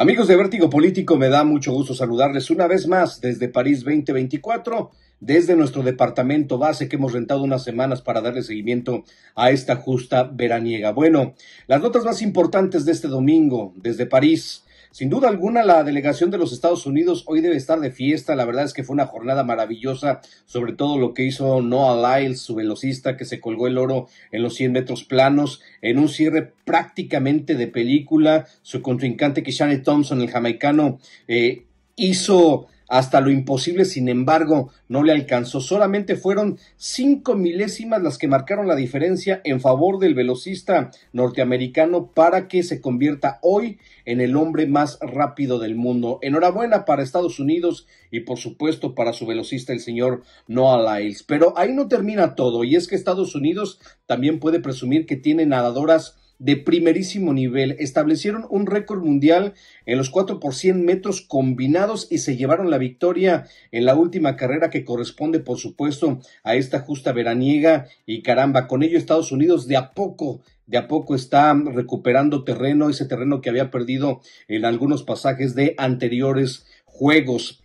Amigos de Vértigo Político, me da mucho gusto saludarles una vez más desde París 2024, desde nuestro departamento base que hemos rentado unas semanas para darle seguimiento a esta justa veraniega. Bueno, las notas más importantes de este domingo desde París. Sin duda alguna, la delegación de los Estados Unidos hoy debe estar de fiesta. La verdad es que fue una jornada maravillosa, sobre todo lo que hizo Noah Lyles, su velocista, que se colgó el oro en los 100 metros planos, en un cierre prácticamente de película. Su contrincante, Kishane Thompson, el jamaicano, eh, hizo hasta lo imposible, sin embargo, no le alcanzó. Solamente fueron cinco milésimas las que marcaron la diferencia en favor del velocista norteamericano para que se convierta hoy en el hombre más rápido del mundo. Enhorabuena para Estados Unidos y por supuesto para su velocista el señor Noah Lyles. Pero ahí no termina todo y es que Estados Unidos también puede presumir que tiene nadadoras de primerísimo nivel, establecieron un récord mundial en los 4 por 100 metros combinados y se llevaron la victoria en la última carrera que corresponde, por supuesto, a esta justa veraniega y caramba, con ello Estados Unidos de a poco de a poco está recuperando terreno, ese terreno que había perdido en algunos pasajes de anteriores juegos.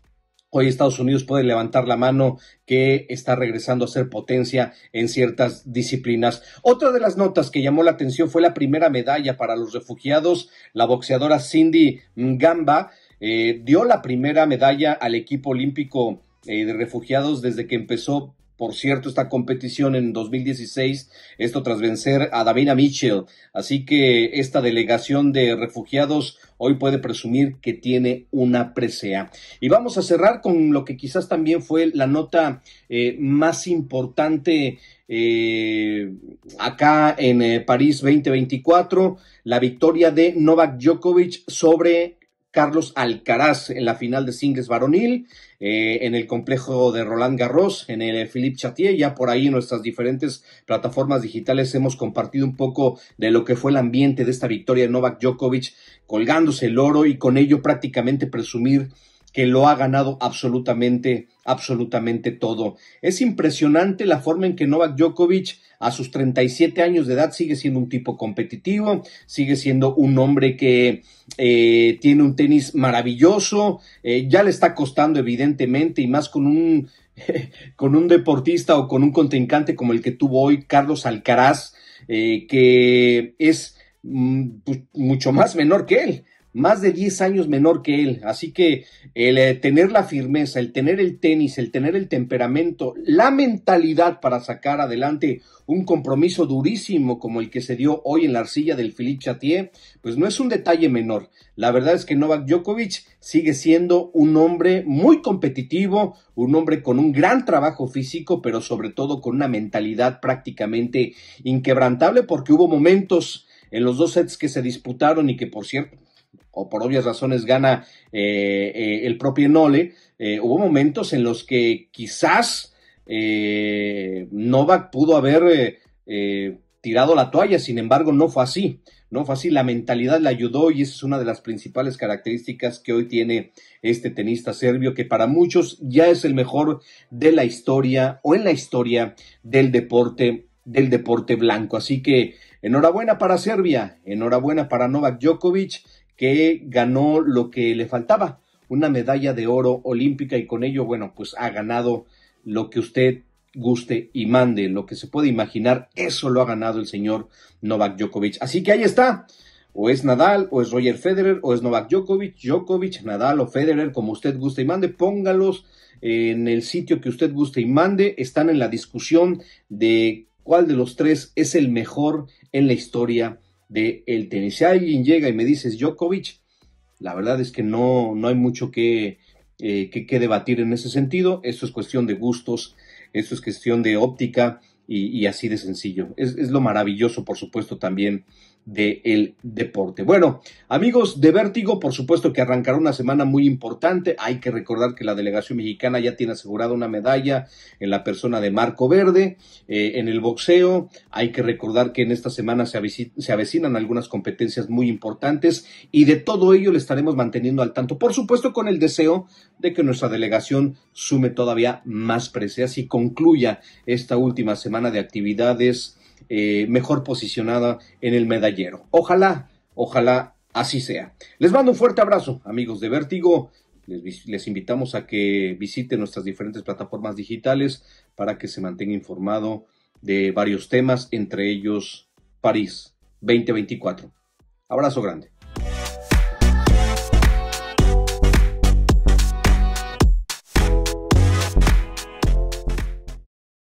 Hoy Estados Unidos puede levantar la mano que está regresando a ser potencia en ciertas disciplinas. Otra de las notas que llamó la atención fue la primera medalla para los refugiados. La boxeadora Cindy Gamba eh, dio la primera medalla al equipo olímpico eh, de refugiados desde que empezó por cierto, esta competición en 2016, esto tras vencer a Davina Mitchell. Así que esta delegación de refugiados hoy puede presumir que tiene una presea. Y vamos a cerrar con lo que quizás también fue la nota eh, más importante eh, acá en eh, París 2024, la victoria de Novak Djokovic sobre Carlos Alcaraz en la final de singles varonil, eh, en el complejo de Roland Garros, en el eh, Philippe Chatier. Ya por ahí en nuestras diferentes plataformas digitales hemos compartido un poco de lo que fue el ambiente de esta victoria de Novak Djokovic, colgándose el oro y con ello prácticamente presumir que lo ha ganado absolutamente, absolutamente todo. Es impresionante la forma en que Novak Djokovic a sus 37 años de edad sigue siendo un tipo competitivo, sigue siendo un hombre que eh, tiene un tenis maravilloso, eh, ya le está costando evidentemente y más con un, con un deportista o con un contrincante como el que tuvo hoy Carlos Alcaraz, eh, que es mm, pues, mucho más menor que él más de 10 años menor que él. Así que el eh, tener la firmeza, el tener el tenis, el tener el temperamento, la mentalidad para sacar adelante un compromiso durísimo como el que se dio hoy en la arcilla del Philippe Chatier, pues no es un detalle menor. La verdad es que Novak Djokovic sigue siendo un hombre muy competitivo, un hombre con un gran trabajo físico, pero sobre todo con una mentalidad prácticamente inquebrantable porque hubo momentos en los dos sets que se disputaron y que por cierto o por obvias razones gana eh, eh, el propio Nole, eh, hubo momentos en los que quizás Novak pudo haber tirado la toalla, sin embargo no fue así, no fue así, la mentalidad le ayudó y esa es una de las principales características que hoy tiene este tenista serbio que para muchos ya es el mejor de la historia o en la historia del deporte del deporte blanco. Así que enhorabuena para Serbia, enhorabuena para Novak Djokovic que ganó lo que le faltaba, una medalla de oro olímpica y con ello, bueno, pues ha ganado lo que usted guste y mande, lo que se puede imaginar, eso lo ha ganado el señor Novak Djokovic. Así que ahí está, o es Nadal, o es Roger Federer, o es Novak Djokovic, Djokovic, Nadal o Federer, como usted guste y mande, póngalos en el sitio que usted guste y mande, están en la discusión de cuál de los tres es el mejor en la historia de el tenis. Si alguien llega y me dices Djokovic, la verdad es que no, no hay mucho que, eh, que, debatir en ese sentido. Esto es cuestión de gustos, esto es cuestión de óptica y, así de sencillo. es, lo maravilloso, por supuesto, también del el deporte. Bueno, amigos de Vértigo, por supuesto que arrancará una semana muy importante. Hay que recordar que la delegación mexicana ya tiene asegurada una medalla en la persona de Marco Verde, eh, en el boxeo. Hay que recordar que en esta semana se, se avecinan algunas competencias muy importantes y de todo ello le estaremos manteniendo al tanto. Por supuesto, con el deseo de que nuestra delegación sume todavía más preseas y concluya esta última semana de actividades eh, mejor posicionada en el medallero. Ojalá, ojalá así sea. Les mando un fuerte abrazo, amigos de Vértigo. Les, les, invitamos a que visiten nuestras diferentes plataformas digitales para que se mantenga informado de varios temas, entre ellos París 2024. Abrazo grande.